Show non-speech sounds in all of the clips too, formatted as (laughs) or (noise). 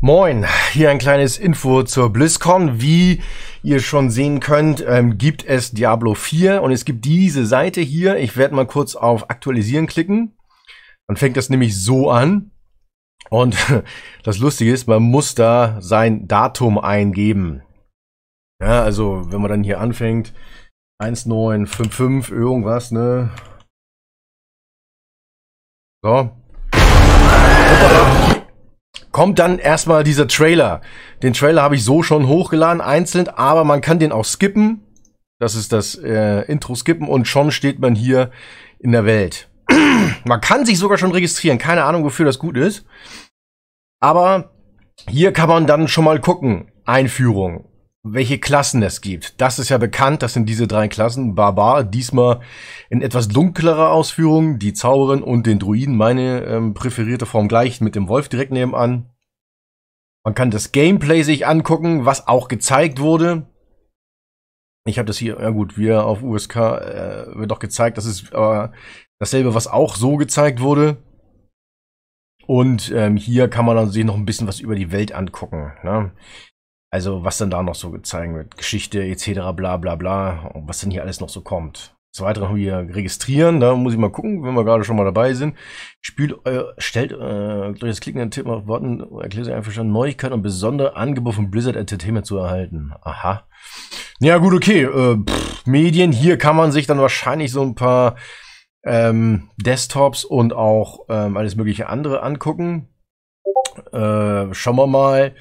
Moin, hier ein kleines Info zur BlizzCon. Wie ihr schon sehen könnt, ähm, gibt es Diablo 4 und es gibt diese Seite hier. Ich werde mal kurz auf Aktualisieren klicken. Dann fängt das nämlich so an. Und (laughs) das Lustige ist, man muss da sein Datum eingeben. Ja, also wenn man dann hier anfängt, 1955 irgendwas, ne? So kommt dann erstmal dieser Trailer. Den Trailer habe ich so schon hochgeladen, einzeln, aber man kann den auch skippen. Das ist das äh, Intro skippen und schon steht man hier in der Welt. (clears throat) man kann sich sogar schon registrieren. Keine Ahnung, wofür das gut ist. Aber hier kann man dann schon mal gucken. Einführung welche Klassen es gibt. Das ist ja bekannt, das sind diese drei Klassen. Barbar, diesmal in etwas dunklerer Ausführung, die Zauberin und den Druiden, meine ähm, präferierte Form gleich, mit dem Wolf direkt nebenan. Man kann das Gameplay sich angucken, was auch gezeigt wurde. Ich habe das hier, ja gut, wir auf USK äh, wird doch gezeigt, das ist äh, dasselbe, was auch so gezeigt wurde. Und ähm, hier kann man also sich noch ein bisschen was über die Welt angucken. Ne? Also was dann da noch so gezeigt wird, Geschichte etc. bla bla bla, was denn hier alles noch so kommt. Des Weiteren hier registrieren, da muss ich mal gucken, wenn wir gerade schon mal dabei sind. Spielt euer, äh, stellt äh, durch das Klicken den Tipp auf Button, erklärt euch einfach Neuigkeiten und besondere Angebote von Blizzard Entertainment zu erhalten. Aha. Ja gut, okay. Äh, pff, Medien, hier kann man sich dann wahrscheinlich so ein paar ähm, Desktops und auch ähm, alles mögliche andere angucken. Äh, schauen wir mal.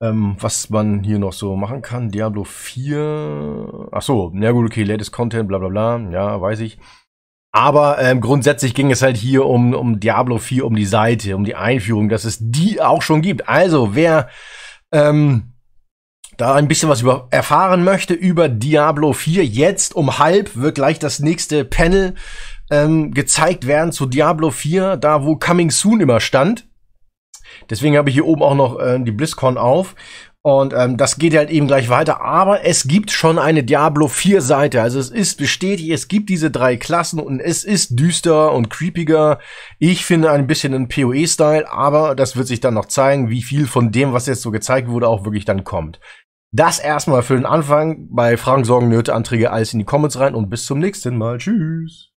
Ähm, was man hier noch so machen kann, Diablo 4, ach so, na gut, okay, latest Content, bla bla bla, ja, weiß ich. Aber ähm, grundsätzlich ging es halt hier um, um Diablo 4, um die Seite, um die Einführung, dass es die auch schon gibt. Also, wer ähm, da ein bisschen was über erfahren möchte über Diablo 4, jetzt um halb wird gleich das nächste Panel ähm, gezeigt werden zu Diablo 4, da wo Coming Soon immer stand. Deswegen habe ich hier oben auch noch äh, die BlizzCon auf. Und ähm, das geht halt eben gleich weiter. Aber es gibt schon eine Diablo 4 Seite. Also es ist bestätigt, es gibt diese drei Klassen und es ist düster und creepiger. Ich finde ein bisschen ein PoE-Style, aber das wird sich dann noch zeigen, wie viel von dem, was jetzt so gezeigt wurde, auch wirklich dann kommt. Das erstmal für den Anfang. Bei Fragen sorgen Nöte Anträge alles in die Comments rein und bis zum nächsten Mal. Tschüss.